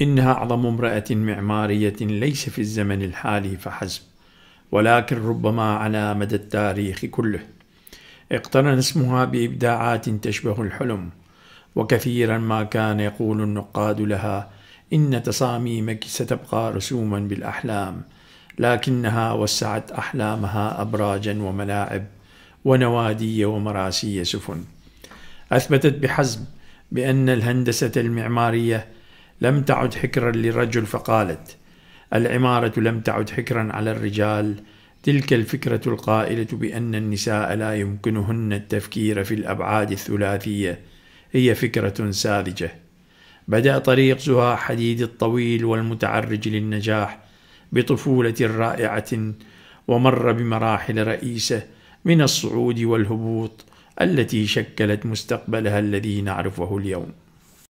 إنها أعظم امرأة معمارية ليس في الزمن الحالي فحسب ولكن ربما على مدى التاريخ كله اقترن اسمها بإبداعات تشبه الحلم وكثيرا ما كان يقول النقاد لها إن تصاميمك ستبقى رسوما بالأحلام لكنها وسعت أحلامها أبراجا وملاعب ونوادي ومراسي سفن أثبتت بحزم بأن الهندسة المعمارية لم تعد حكرا للرجل فقالت العمارة لم تعد حكرا على الرجال تلك الفكرة القائلة بأن النساء لا يمكنهن التفكير في الأبعاد الثلاثية هي فكرة ساذجة بدأ طريق زها حديد الطويل والمتعرج للنجاح بطفولة رائعة ومر بمراحل رئيسة من الصعود والهبوط التي شكلت مستقبلها الذي نعرفه اليوم